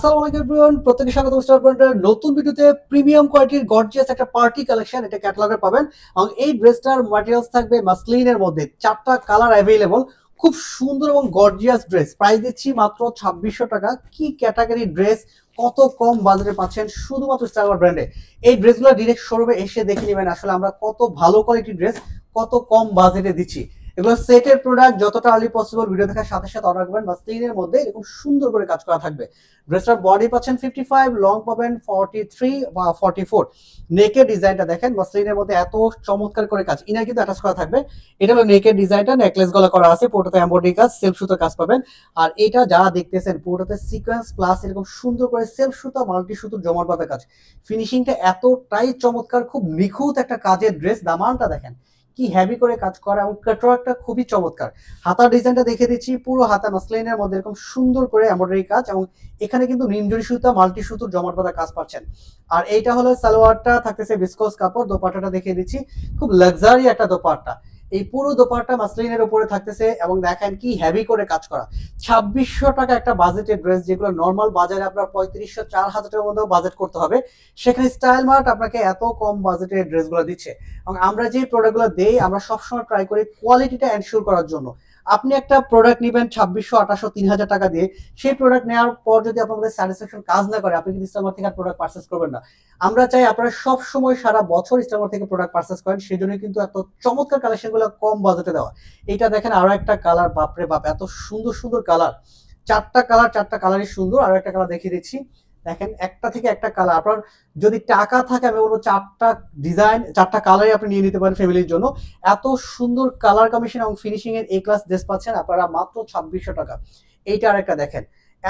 স্বাগত স্টার নতুন প্রিমিয়াম কোয়ালিটির একটা পার্টি কালেকশন এটা পাবেন এই ড্রেসটার থাকবে মধ্যে চারটা কালার খুব সুন্দর এবং গর্জিয়াস ড্রেস প্রাইস দিচ্ছি মাত্র ছাব্বিশশো টাকা কি ক্যাটাগরি ড্রেস কত কম বাজারে পাচ্ছেন শুধুমাত্র স্টার ব্র্যান্ডে এই ড্রেসগুলো ডিরেক্ট শোরুমে এসে দেখে নেবেন আসলে আমরা কত ভালো কোয়ালিটির ড্রেস কত কম বাজেটে দিচ্ছি এগুলো সেটের প্রোডাক্ট যতটা আর্লি পসিবল ভিডিও দেখার সাথে সাথে অর্ডার করবেন বা স্ক্রিনের মধ্যে এরকম সুন্দর করে কাজ করা থাকবে ড্রেসটার বডি পাচ্ছেন ফিফটি ফাইভ লং পাবেন ফর্টি থ্রি বা ফর্টি ফোর নেকের ডিজাইনটা দেখেন স্ক্রিনের মধ্যে এত চমৎকার করে কাজ ইনার কিন্তু অ্যাটাচ করা থাকবে এটা হলো নেকের ডিজাইনটা নেকলেস গলা করা আছে পুরোটাতে এম্বয়ডারি কাজ সেলফ সুতোর কাজ পাবেন আর এটা যা দেখতেছেন পুরোটাতে সিকোয়েন্স প্লাস এরকম সুন্দর করে সেলফ সুতা মাল্টি সুতোর জমাট বাঁধা কাজ ফিনিশিংটা এতটাই চমৎকার খুব নিখুঁত একটা কাজের ড্রেস দামানটা দেখেন কি হ্যাভি করে কাজ করা এবং কাটওয়ার্কটা খুবই চমৎকার হাতার ডিজাইনটা দেখে দিচ্ছি পুরো হাতা মাসলাইনের মধ্যে এরকম সুন্দর করে এমব্রয়ডারি কাজ এবং এখানে কিন্তু নিমজরি সুতা মাল্টি সুতোর জমাট বাঁধা কাজ পাচ্ছেন আর এইটা হলো সালোয়ারটা থাকতেছে বিস্কস কাপড় দোপাট্টাটা দেখে দিচ্ছি খুব লাক্সারি একটা দোপাট্টা এই পুরো দোপারটা মাসলিনের উপরে থাকতেছে এবং দেখেন কি হেভি করে কাজ করা ছাব্বিশশো টাকা একটা বাজেটের ড্রেস যেগুলো নর্মাল বাজারে আপনার পঁয়ত্রিশশো চার হাজার টাকার মধ্যেও বাজেট করতে হবে সেখানে স্টাইল মার্ট আপনাকে এত কম বাজেটের ড্রেসগুলো দিচ্ছে এবং আমরা যে প্রোডাক্টগুলো দেই আমরা সবসময় ট্রাই করি কোয়ালিটিটা এনশিওর করার জন্য আপনি একটা প্রোডাক্ট নেবেন ছাব্বিশশো আঠাশো তিন হাজার টাকা দিয়ে সেই প্রোডাক্ট নেওয়ার পর যদি আপনাদের স্যাটিসফ্যাকশন কাজ না করে আপনি কিন্তু ইসলামার থেকে আর প্রোডাক্ট পার্সেস করবেন না আমরা চাই আপনারা সব সময় সারা বছর ইসলামার থেকে প্রোডাক্ট পার্সেস করেন সেই জন্য কিন্তু এত চমৎকার কালেকশনগুলো কম বাজেটে দেওয়া এটা দেখেন আরো একটা কালার বাপরে বাপ এত সুন্দর সুন্দর কালার চারটা কালার চারটা কালারই সুন্দর আরো একটা কালার দেখিয়ে দিচ্ছি দেখেন একটা থেকে একটা কালার আপনার যদি টাকা থাকে আমি বলবো চারটা ডিজাইন চারটা কালারই আপনি নিয়ে নিতে পারেন ফ্যামিলির জন্য এত সুন্দর কালার কমিশন এবং ফিনিশিং এর এ ক্লাস ড্রেস পাচ্ছেন আপনারা মাত্র ছাব্বিশশো টাকা এইটা আর একটা দেখেন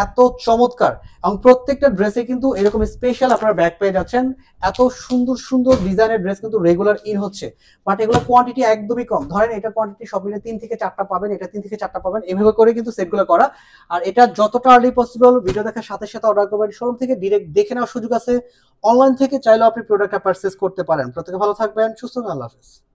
এত চমৎকার এবং প্রত্যেকটা ড্রেসে কিন্তু এরকম স্পেশাল আপনারা ব্যাক পেয়ে যাচ্ছেন এত সুন্দর সুন্দর ডিজাইনের ড্রেস কিন্তু রেগুলার ইন হচ্ছে বাট এগুলো কোয়ান্টিটি একদমই কম ধরেন এটা কোয়ান্টিটি সব মিলে তিন থেকে চারটা পাবেন এটা তিন থেকে চারটা পাবেন এভাবে করে কিন্তু সেটগুলো করা আর এটা যতটা আর্লি পসিবল ভিডিও দেখার সাথে সাথে অর্ডার করবেন শোরুম থেকে ডিরেক্ট দেখে নেওয়ার সুযোগ আছে অনলাইন থেকে চাইলেও আপনি প্রোডাক্টটা পারচেস করতে পারেন প্রত্যেকে ভালো থাকবেন সুস্থ আল্লাহ হাফিজ